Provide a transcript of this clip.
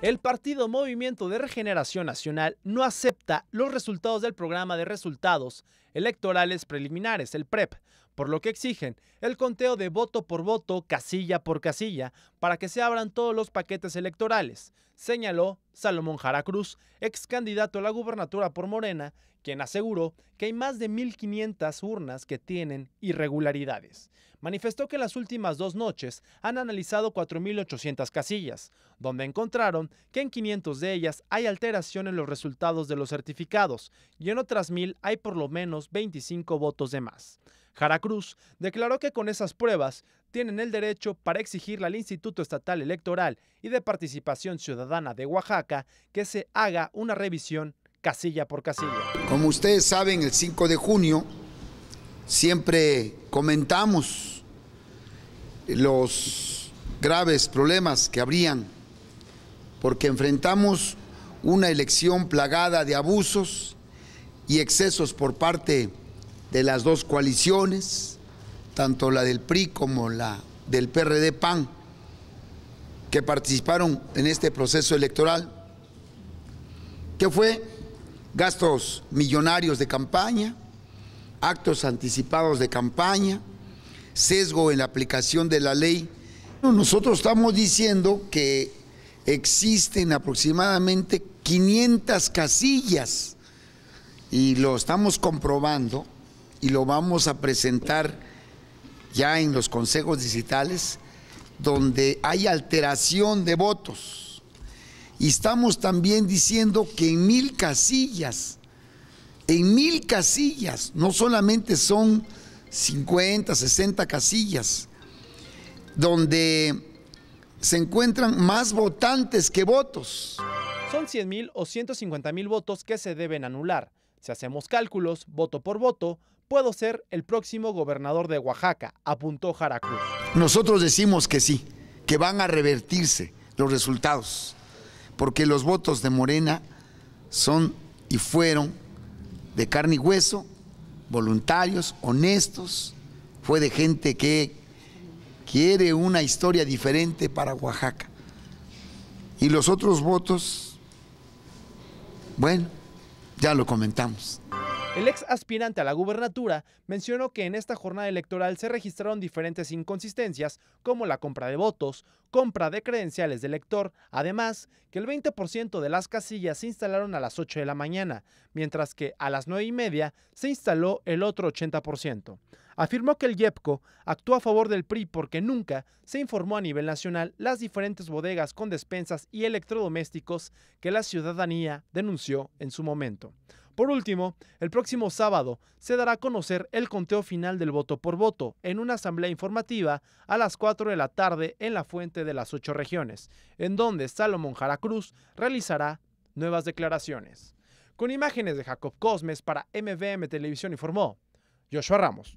El partido Movimiento de Regeneración Nacional no acepta los resultados del programa de resultados electorales preliminares, el PREP, por lo que exigen el conteo de voto por voto, casilla por casilla, para que se abran todos los paquetes electorales, señaló Salomón Jara Cruz, ex candidato a la gubernatura por Morena, quien aseguró que hay más de 1.500 urnas que tienen irregularidades. Manifestó que las últimas dos noches han analizado 4.800 casillas, donde encontraron que en 500 de ellas hay alteración en los resultados de los certificados y en otras 1.000 hay por lo menos 25 votos de más. Jara Cruz declaró que con esas pruebas tienen el derecho para exigirle al Instituto Estatal Electoral y de Participación Ciudadana de Oaxaca que se haga una revisión casilla por casilla. Como ustedes saben, el 5 de junio siempre comentamos los graves problemas que habrían porque enfrentamos una elección plagada de abusos y excesos por parte de las dos coaliciones, tanto la del PRI como la del PRD-PAN, que participaron en este proceso electoral, que fue gastos millonarios de campaña, actos anticipados de campaña, sesgo en la aplicación de la ley. Nosotros estamos diciendo que existen aproximadamente 500 casillas y lo estamos comprobando y lo vamos a presentar ya en los consejos digitales donde hay alteración de votos. Y estamos también diciendo que en mil casillas, en mil casillas, no solamente son 50, 60 casillas, donde se encuentran más votantes que votos. Son 100 mil o 150 mil votos que se deben anular. Si hacemos cálculos, voto por voto, puedo ser el próximo gobernador de Oaxaca, apuntó Jaracruz. Nosotros decimos que sí, que van a revertirse los resultados, porque los votos de Morena son y fueron de carne y hueso, voluntarios, honestos, fue de gente que quiere una historia diferente para Oaxaca. Y los otros votos, bueno, ya lo comentamos. El ex aspirante a la gubernatura mencionó que en esta jornada electoral se registraron diferentes inconsistencias, como la compra de votos, compra de credenciales de elector, además que el 20% de las casillas se instalaron a las 8 de la mañana, mientras que a las 9 y media se instaló el otro 80%. Afirmó que el YEPCO actuó a favor del PRI porque nunca se informó a nivel nacional las diferentes bodegas con despensas y electrodomésticos que la ciudadanía denunció en su momento. Por último, el próximo sábado se dará a conocer el conteo final del voto por voto en una asamblea informativa a las 4 de la tarde en la Fuente de las Ocho Regiones, en donde Salomón Jaracruz realizará nuevas declaraciones. Con imágenes de Jacob Cosmes para MVM Televisión informó Joshua Ramos.